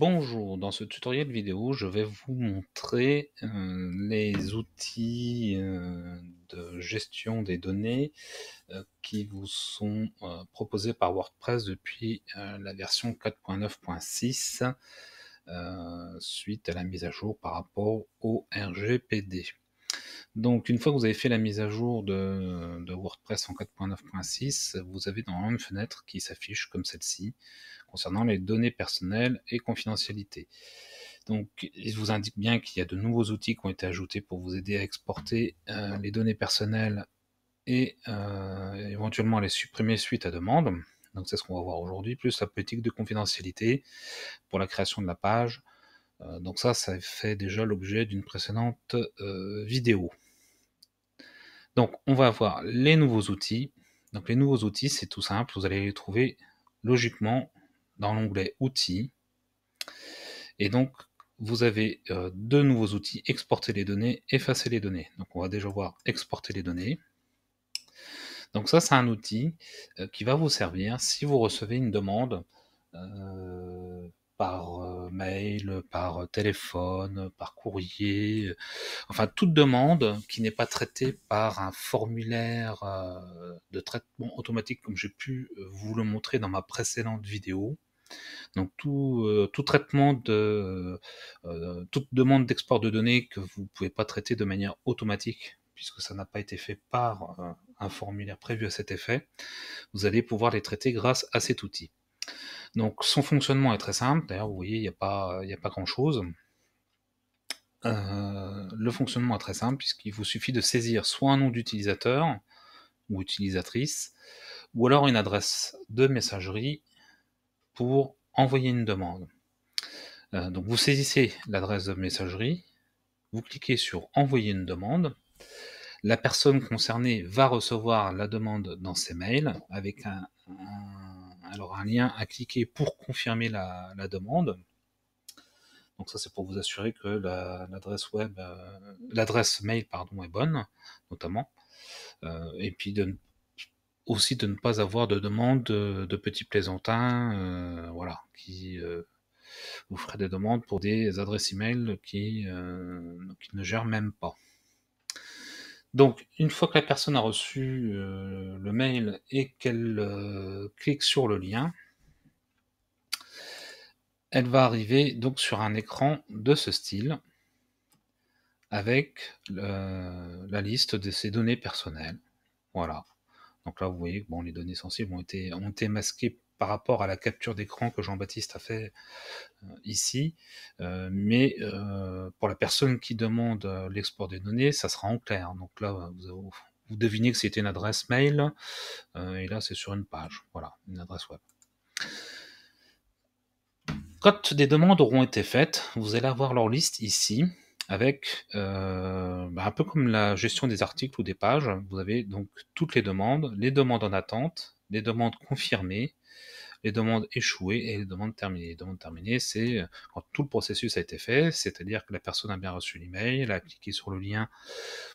Bonjour, dans ce tutoriel vidéo, je vais vous montrer euh, les outils euh, de gestion des données euh, qui vous sont proposés par WordPress depuis la version 4.9.6 suite à la mise à jour par rapport au RGPD. Donc, une fois que vous avez fait la mise à jour de, WordPress en 4.9.6, vous avez dans une fenêtre qui s'affiche comme celle-ci concernant les données personnelles et confidentialité. Donc, il vous indique bien qu'il y a de nouveaux outils qui ont été ajoutés pour vous aider à exporter euh, les données personnelles et euh, éventuellement les supprimer suite à demande. Donc, c'est ce qu'on va voir aujourd'hui, plus la politique de confidentialité pour la création de la page. Euh, donc, ça, ça fait déjà l'objet d'une précédente vidéo. Donc, on va voir les nouveaux outils. Donc, les nouveaux outils, c'est tout simple. Vous allez les trouver logiquement dans l'onglet Outils. Et donc, vous avez euh, deux nouveaux outils, exporter les données, effacer les données. Donc, on va déjà voir exporter les données. Donc, ça, c'est un outil euh, qui va vous servir si vous recevez une demande euh, par mail, par téléphone, par courrier, enfin toute demande qui n'est pas traitée par un formulaire de traitement automatique comme j'ai pu vous le montrer dans ma précédente vidéo. Donc tout, traitement de toute demande d'export de données que vous ne pouvez pas traiter de manière automatique puisque ça n'a pas été fait par un formulaire prévu à cet effet, vous allez pouvoir les traiter grâce à cet outil. Donc son fonctionnement est très simple, d'ailleurs vous voyez, il n'y a pas, a pas grand-chose. Euh, le fonctionnement est très simple puisqu'il vous suffit de saisir soit un nom d'utilisateur ou utilisatrice, ou alors une adresse de messagerie pour envoyer une demande. Euh, donc vous saisissez l'adresse de messagerie, vous cliquez sur envoyer une demande. La personne concernée va recevoir la demande dans ses mails avec un, alors un lien à cliquer pour confirmer la, demande. Donc ça c'est pour vous assurer que l'adresse web, euh, l'adresse mail pardon est bonne, notamment. Euh, et puis aussi de ne pas avoir de demande de, petits plaisantins, euh, voilà, qui vous feraient des demandes pour des adresses email qui ne gèrent même pas. Donc, une fois que la personne a reçu euh, le mail et qu'elle euh, clique sur le lien, elle va arriver donc sur un écran de ce style avec euh, la liste de ses données personnelles. Voilà. Donc là, vous voyez que bon, les données sensibles ont été, ont été masquées par rapport à la capture d'écran que Jean-Baptiste a fait euh, ici. Euh, mais euh, pour la personne qui demande l'export des données, ça sera en clair. Donc là, vous, devinez que c'était une adresse mail, et là, c'est sur une page. Voilà, une adresse web. Quand des demandes auront été faites, vous allez avoir leur liste ici avec bah, un peu comme la gestion des articles ou des pages. Vous avez donc toutes les demandes, les demandes en attente, les demandes confirmées, les demandes échouées et les demandes terminées. Les demandes terminées, c'est euh, quand tout le processus a été fait, c'est-à-dire que la personne a bien reçu l'email, elle a cliqué sur le lien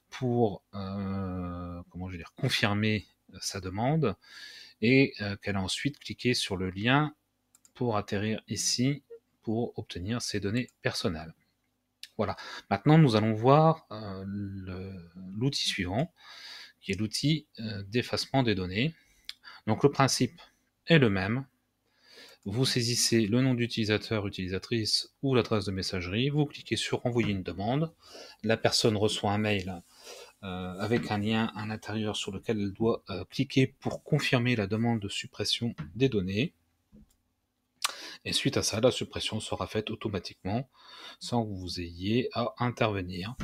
pour euh, comment dire, confirmer euh, sa demande et qu'elle a ensuite cliqué sur le lien pour atterrir ici pour obtenir ses données personnelles. Voilà. Maintenant, nous allons voir l'outil suivant, qui est l'outil d'effacement des données. Donc le principe est le même, vous saisissez le nom d'utilisateur, utilisatrice ou l'adresse de messagerie. Vous cliquez sur envoyer une demande. La personne reçoit un mail euh, avec un lien à l'intérieur sur lequel elle doit euh, cliquer pour confirmer la demande de suppression des données. Et suite à ça, la suppression sera faite automatiquement sans que vous ayez à intervenir.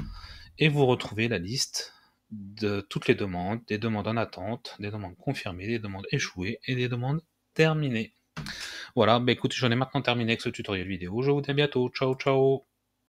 Et vous retrouvez la liste de toutes les demandes, des demandes en attente, des demandes confirmées, des demandes échouées et des demandes terminées. Voilà, bah écoute, j'en ai maintenant terminé avec ce tutoriel vidéo. Je vous dis à bientôt. Ciao, ciao